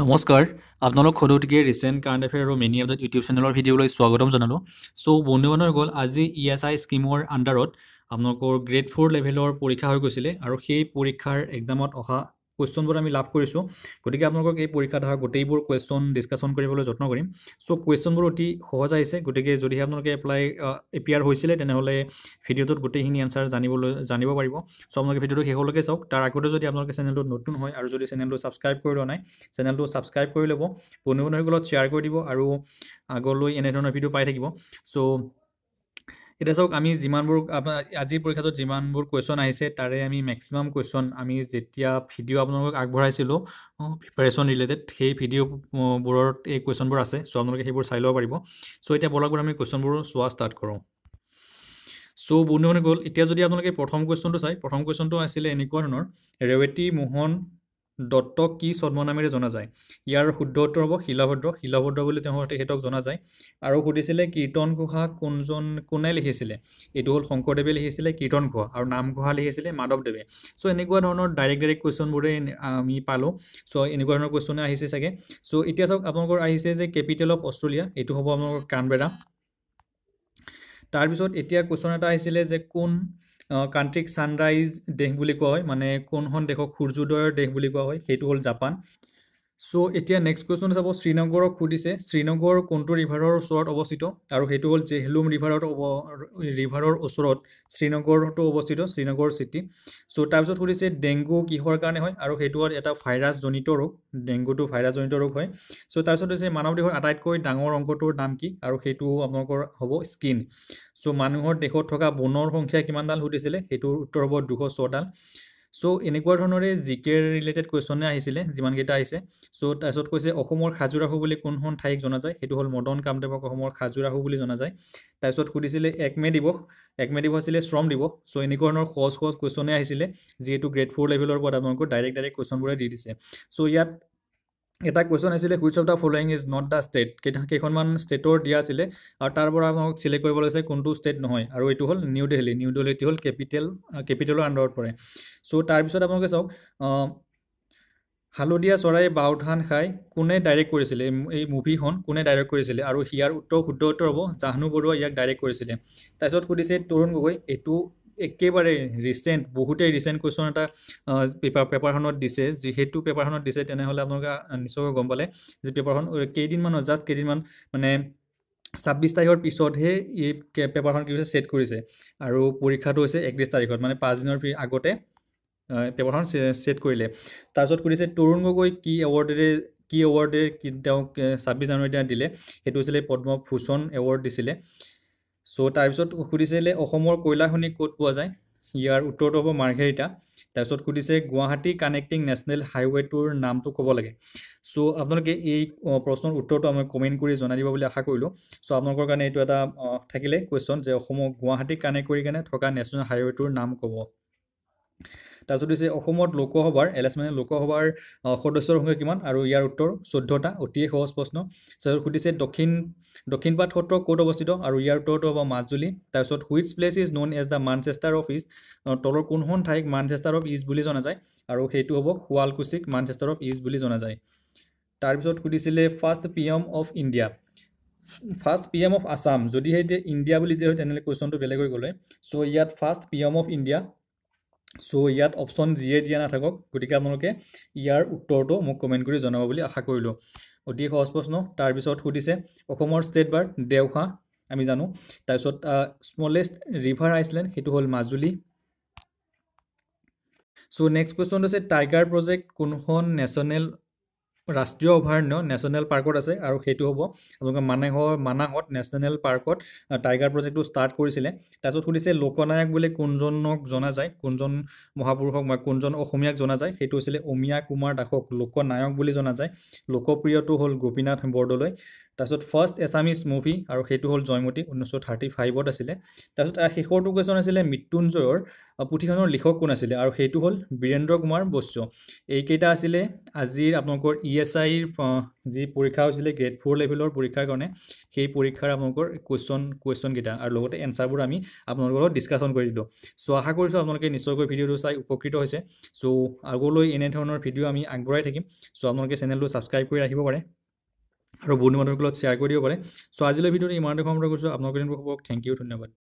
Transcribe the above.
নমস্কাৰ আপোনালোক সদৌতিকে ৰিচেণ্ট কাৰেণ্ট এফেয়াৰ আৰু মেনি আপডেট ইউটিউব চেনেলৰ ভিডিঅ'লৈ স্বাগতম জনালোঁ চ' বন্ধু বান্ধৱ গ'ল আজি ই এছ আই স্কীমৰ আণ্ডাৰত আপোনালোকৰ গ্ৰেড ফ'ৰ লেভেলৰ পৰীক্ষা হৈ গৈছিলে আৰু সেই পৰীক্ষাৰ এক্সামত অহা কুৱেশ্যনবোৰ আমি লাভ কৰিছোঁ গতিকে আপোনালোকক এই পৰীক্ষাত অহা গোটেইবোৰ কুৱেশ্যন ডিছকাশ্যন কৰিবলৈ যত্ন কৰিম চ' কুৱেশ্যনবোৰ অতি সহজ আহিছে গতিকে যদিহে আপোনালোকে এপ্লাই এপিয়াৰ হৈছিলে তেনেহ'লে ভিডিঅ'টোত গোটেইখিনি এনচাৰ জানিবলৈ জানিব পাৰিব চ' আপোনালোকে ভিডিঅ'টো শেষলৈকে চাওক তাৰ আগতে যদি আপোনালোকে চেনেলটো নতুন হয় আৰু যদি চেনেলটো ছাবস্ক্ৰাইব কৰি লোৱা নাই চেনেলটো ছাবস্ক্ৰাইব কৰি ল'ব বন্ধু বান্ধৱীসকলত শ্বেয়াৰ কৰি দিব আৰু আগলৈ এনেধৰণৰ ভিডিঅ' পাই থাকিব চ' এতিয়া চাওক আমি যিমানবোৰ আপোনাৰ আজিৰ পৰীক্ষাটোত যিমানবোৰ কুৱেশ্যন আহিছে তাৰে আমি মেক্সিমাম কুৱেশ্যন আমি যেতিয়া ভিডিঅ' আপোনালোকক আগবঢ়াইছিলোঁ প্ৰিপেৰেশ্যন ৰিলেটেড সেই ভিডিঅ'বোৰত এই কুৱেশ্যনবোৰ আছে চ' আপোনালোকে সেইবোৰ চাই ল'ব পাৰিব চ' এতিয়া বলাগৰ আমি কুৱেশ্যনবোৰ চোৱা ষ্টাৰ্ট কৰোঁ চ' বন্ধু বন্ধু গ'ল এতিয়া যদি আপোনালোকে প্ৰথম কুৱেশ্যনটো চায় প্ৰথম কুৱেশ্যনটো আছিলে এনেকুৱা ধৰণৰ ৰেৱতী মোহন দত্ত কি ছদ্মনামেৰে জনা যায় ইয়াৰ শুদ্ধ উত্তৰ হ'ব শিলভদ্ৰ শিলাভদ্ৰ বুলি তেওঁ তেখেতক জনা যায় আৰু সুধিছিলে কীৰ্তন ঘোষা কোনজন কোনে লিখিছিলে এইটো হ'ল শংকৰদেৱে লিখিছিলে কীৰ্তন ঘোষা আৰু নামঘোষা লিখিছিলে মাধৱদেৱে চ' এনেকুৱা ধৰণৰ ডাইৰেক্ট ডাইৰেক্ট কুৱেশ্যনবোৰে আমি পালোঁ চ' এনেকুৱা ধৰণৰ কুৱেশ্যনে আহিছে চাগে চ' এতিয়া চাওক আপোনালোকৰ আহিছে যে কেপিটেল অফ অষ্ট্ৰেলিয়া এইটো হ'ব আপোনালোকৰ কানবেৰা তাৰপিছত এতিয়া কুৱেশ্যন এটা আহিছিলে যে কোন কাণ্ট্ৰিক ছানৰাইজ দেশ বুলি কোৱা হয় মানে কোনখন দেশক সূৰ্যোদয়ৰ দেশ বুলি কোৱা হয় সেইটো হ'ল জাপান চ' এতিয়া নেক্সট কুৱেশ্যন চাব শ্ৰীনগৰক সুধিছে শ্ৰীনগৰ কোনটো ৰিভাৰৰ ওচৰত অৱস্থিত আৰু সেইটো হ'ল জেহলুম ৰিভাৰত ৰিভাৰৰ ওচৰত শ্ৰীনগৰতো অৱস্থিত শ্ৰীনগৰ চিটি চ' তাৰপিছত সুধিছে ডেংগু কিহৰ কাৰণে হয় আৰু সেইটো হ'ল এটা ভাইৰাছজনিত ৰোগ ডেংগুটো ভাইৰাছজনিত ৰোগ হয় চ' তাৰপিছত হৈছে মানৱ দেহৰ আটাইতকৈ ডাঙৰ অংগটোৰ নাম কি আৰু সেইটো আপোনালোকৰ হ'ব স্কিন চ' মানুহৰ দেশত থকা বনৰ সংখ্যা কিমানডাল সুধিছিলে সেইটোৰ উত্তৰ হ'ব দুশ ছডাল চ' এনেকুৱা ধৰণৰে জি কেৰ ৰিলেটেড কুৱেশ্যনে আহিছিলে যিমানকেইটা আহিছে চ' তাৰপিছত কৈছে অসমৰ খাজুৰাহু বুলি কোনখন ঠাইক জনা যায় সেইটো হ'ল মদন কামদেৱক অসমৰ খাজুৰাহু বুলি জনা যায় তাৰপিছত সুধিছিলে এক মে দিৱস এক মে দিৱস আছিলে শ্ৰম দিৱস চ' এনেকুৱা ধৰণৰ সহজ সহজ কুৱেশ্যনে আহিছিলে যিহেতু গ্ৰেড ফ'ৰ লেভেলৰ পৰা আপোনালোকক ডাইৰেক্ট ডাইৰেক্ট কুৱেশ্যনবোৰে দি দিছে চ' ইয়াত এটা কুৱেশ্যন আছিলে which of the following is not the state কেইখনমান ষ্টেটৰ দিয়া আছিলে আৰু তাৰ পৰা আমাক চিলেক্ট কৰিব লাগিছে কোনটো ষ্টেট নহয় আৰু এইটো হ'ল নিউ দিল্লী নিউ দেলহিটো হ'ল কেপিটেল কেপিটেলৰ আণ্ডাৰত পৰে চ' তাৰপিছত আপোনালোকে চাওক হালধীয়া চৰাই বাওধান খাই কোনে ডাইৰেক্ট কৰিছিলে এই মুভিখন কোনে ডাইৰেক্ট কৰিছিলে আৰু ইয়াৰ উত্তৰ শুদ্ধ উত্তৰ হ'ব জাহ্নু বৰুৱা ইয়াক ডাইৰেক্ট কৰিছিলে তাৰপিছত সুধিছে তৰুণ গগৈ এইটো একেবাৰে ৰিচেণ্ট বহুতেই ৰিচেণ্ট কুৱেশ্যন এটা পেপাৰ পেপাৰখনত দিছে যি সেইটো পেপাৰখনত দিছে তেনেহ'লে আপোনালোকে নিশ্চয়কৈ গম পালে যে পেপাৰখন কেইদিনমানৰ জাষ্ট কেইদিনমান মানে ছাব্বিছ তাৰিখৰ পিছতহে এই পেপাৰখন কি হৈছে ছেট কৰিছে আৰু পৰীক্ষাটো হৈছে একত্ৰিছ তাৰিখত মানে পাঁচদিনৰ আগতে পেপাৰখন ছেট কৰিলে তাৰপিছত কৰিছে তৰুণ গগৈ কি এৱাৰ্ডেৰে কি এৱাৰ্ডে কি তেওঁক ছাব্বিছ জানুৱাৰীত দিলে সেইটো হৈছিলে পদ্মভূষণ এৱাৰ্ড দিছিলে চ' তাৰপিছত সুধিছিলে অসমৰ কয়লা খনি ক'ত পোৱা যায় ইয়াৰ উত্তৰটো হ'ব মাৰ্ঘেৰিটা তাৰপিছত সুধিছে গুৱাহাটী কানেক্টিং নেশ্যনেল হাইৱে'টোৰ নামটো ক'ব লাগে চ' আপোনালোকে এই প্ৰশ্নৰ উত্তৰটো আমি কমেণ্ট কৰি জনাই দিব বুলি আশা কৰিলোঁ চ' আপোনালোকৰ কাৰণে এইটো এটা থাকিলে কুৱেশ্যন যে অসমৰ গুৱাহাটী কানেক্ট কৰি কাৰণে থকা নেশ্যনেল হাইৱে'টোৰ নাম ক'ব তাৰপিছত হৈছে অসমত লোকসভাৰ এল এছ মানে লোকসভাৰ সদস্যৰ সংখ্যা কিমান আৰু ইয়াৰ উত্তৰ চৈধ্যটা অতিয়ে সহজ প্ৰশ্ন তাৰপিছত সুধিছে দক্ষিণ দক্ষিণ পাট সত্ৰ ক'ত অৱস্থিত আৰু ইয়াৰ উত্তৰটো হ'ব মাজুলী তাৰপিছত which place is known as the Manchester of east তলৰ কোনখন ঠাইক মানচেষ্টাৰ অফ ইষ্ট বুলি জনা যায় আৰু সেইটো হ'ব শুৱালকুছিক মানচেষ্টাৰ অফ ইষ্ট বুলি জনা যায় তাৰপিছত সুধিছিলে first P M of India first P M of Assam যদিহে এতিয়া ইণ্ডিয়া বুলি দিয়া তেনেহ'লে কুৱেশ্যনটো বেলেগ হৈ গ'লে চ' ইয়াত first P M of India so' ইয়াত অপশ্যন যিয়ে দিয়া নাথাকক গতিকে আপোনালোকে ইয়াৰ উত্তৰটো মোক কমেণ্ট কৰি জনাব বুলি আশা কৰিলোঁ অতি সহজ প্ৰশ্ন তাৰপিছত সুধিছে অসমৰ ষ্টেট বাৰ দেওহাঁহ আমি জানো তাৰপিছত স্মলেষ্ট ৰিভাৰ আইচলেণ্ড সেইটো হ'ল মাজুলী চ' নেক্সট কুৱেশ্যনটো হৈছে টাইগাৰ প্ৰজেক্ট কোনখন নেশ্যনেল ৰাষ্ট্ৰীয় অভয়াৰণ্য নেশ্যনেল পাৰ্কত আছে আৰু সেইটো হ'ব আপোনালোকে মানাহৰ মানাহত নেশ্যনেল পাৰ্কত টাইগাৰ প্ৰজেক্টটো ষ্টাৰ্ট কৰিছিলে তাৰপিছত সুধিছে লোকনায়ক বুলি কোনজনক জনা যায় কোনজন মহাপুৰুষক বা কোনজন অসমীয়াক জনা যায় সেইটো হৈছিলে অমিয়া কুমাৰ দাসক লোকনায়ক বুলি জনা যায় লোকপ্ৰিয়টো হ'ল গোপীনাথ বৰদলৈ তাৰপিছত ফাৰ্ষ্ট এছামিজ মুভি আৰু সেইটো হ'ল জয়মতী ঊনৈছশ থাৰ্টি ফাইভত আছিলে তাৰপিছত শেষৰটো কুৱেশ্যন আছিলে মৃত্যুঞ্জয়ৰ পুথিখনৰ লিখক কোন আছিলে আৰু সেইটো হ'ল বীৰেন্দ্ৰ কুমাৰ বৈশ্য এইকেইটা আছিলে আজিৰ আপোনালোকৰ ই এছ আইৰ যি পৰীক্ষা হৈছিলে গ্ৰেড ফ'ৰ লেভেলৰ পৰীক্ষাৰ কাৰণে সেই পৰীক্ষাৰ আপোনালোকৰ কুৱেশ্যন কুৱেশ্যনকেইটা আৰু লগতে এনচাৰবোৰ আমি আপোনালোকৰ লগত ডিছকাশ্যন কৰি দিলোঁ চ' আশা কৰিছোঁ আপোনালোকে নিশ্চয়কৈ ভিডিঅ'টো চাই উপকৃত হৈছে চ' আগলৈ এনেধৰণৰ ভিডিঅ' আমি আগবঢ়াই থাকিম চ' আপোনালোকে চেনেলটো ছাবস্ক্ৰাইব কৰি ৰাখিব পাৰে আৰু বন্ধু বান্ধৱীসকলক শ্বেয়াৰ কৰি দিব পাৰে চ' আজিলৈ ভিডিঅ'টো ইমানতে সমাপ্ত কৰিছোঁ আপোনালোকে হ'ব থেংক ইউ ধন্যবাদ